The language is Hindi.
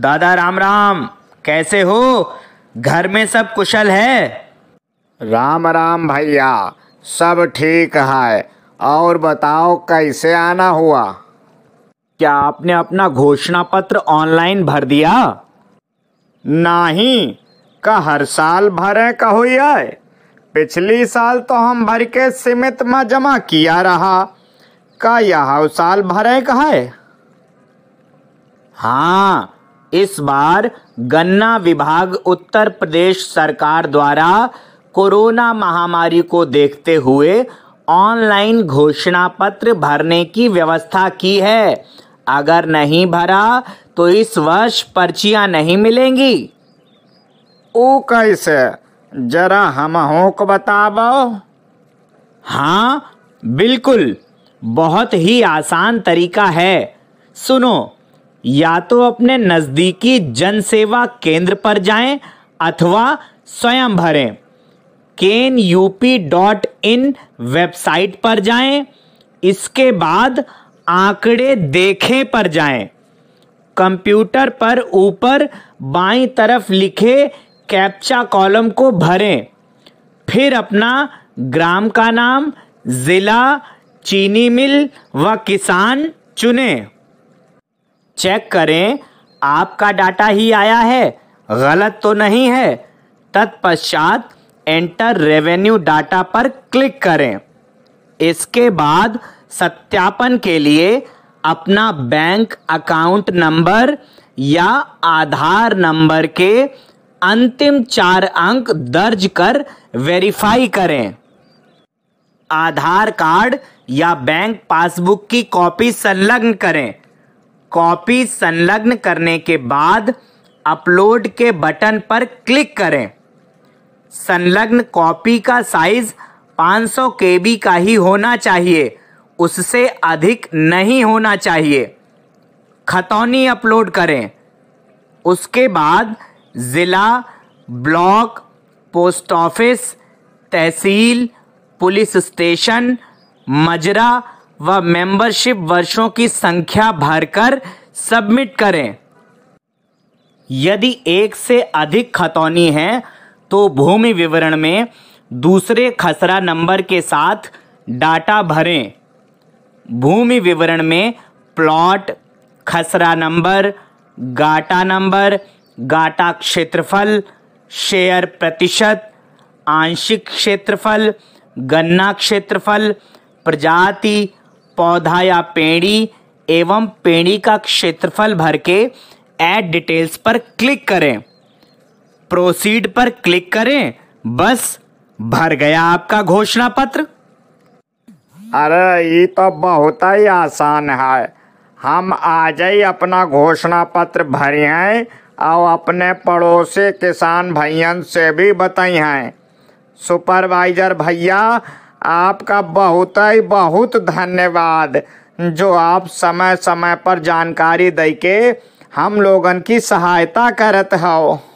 दादा राम राम कैसे हो घर में सब कुशल है राम राम भैया सब ठीक है और बताओ कैसे आना हुआ क्या आपने अपना घोषणा पत्र ऑनलाइन भर दिया नहीं का हर साल भरे का हुई है पिछली साल तो हम भर के सीमित में जमा किया रहा का यह साल भरे का है हाँ इस बार गन्ना विभाग उत्तर प्रदेश सरकार द्वारा कोरोना महामारी को देखते हुए ऑनलाइन घोषणा पत्र भरने की व्यवस्था की है अगर नहीं भरा तो इस वर्ष पर्चियां नहीं मिलेंगी ओ कैसे जरा हम को बताबो हाँ बिल्कुल बहुत ही आसान तरीका है सुनो या तो अपने नज़दीकी जनसेवा केंद्र पर जाएं अथवा स्वयं भरें cane UP dot in website पर जाएं इसके बाद आंकड़े देखें पर जाएं कंप्यूटर पर ऊपर बाई तरफ लिखे कैप्चा कॉलम को भरें फिर अपना ग्राम का नाम ज़िला चीनी मिल व किसान चुनें चेक करें आपका डाटा ही आया है गलत तो नहीं है तत्पश्चात एंटर रेवेन्यू डाटा पर क्लिक करें इसके बाद सत्यापन के लिए अपना बैंक अकाउंट नंबर या आधार नंबर के अंतिम चार अंक दर्ज कर वेरीफाई करें आधार कार्ड या बैंक पासबुक की कॉपी संलग्न करें कॉपी संलग्न करने के बाद अपलोड के बटन पर क्लिक करें संलग्न कॉपी का साइज 500 सौ का ही होना चाहिए उससे अधिक नहीं होना चाहिए खतौनी अपलोड करें उसके बाद ज़िला ब्लॉक पोस्ट ऑफिस तहसील पुलिस स्टेशन मजरा व मेंबरशिप वर्षों की संख्या भरकर सबमिट करें यदि एक से अधिक खतौनी है तो भूमि विवरण में दूसरे खसरा नंबर के साथ डाटा भरें भूमि विवरण में प्लॉट खसरा नंबर गाटा नंबर गाटा क्षेत्रफल शेयर प्रतिशत आंशिक क्षेत्रफल गन्ना क्षेत्रफल प्रजाति पौधा या पेड़ी एवं पेड़ी का क्षेत्रफल भर के ऐड डिटेल्स पर क्लिक करें प्रोसीड पर क्लिक करें बस भर गया आपका घोषणा पत्र अरे ये तो बहुत ही आसान है हम आज ही अपना घोषणा पत्र भरे हैं और अपने पड़ोसी किसान भैयन से भी बताई हैं सुपरवाइजर भैया आपका बहुत ही बहुत धन्यवाद जो आप समय समय पर जानकारी दे के हम लोगन की सहायता करत हो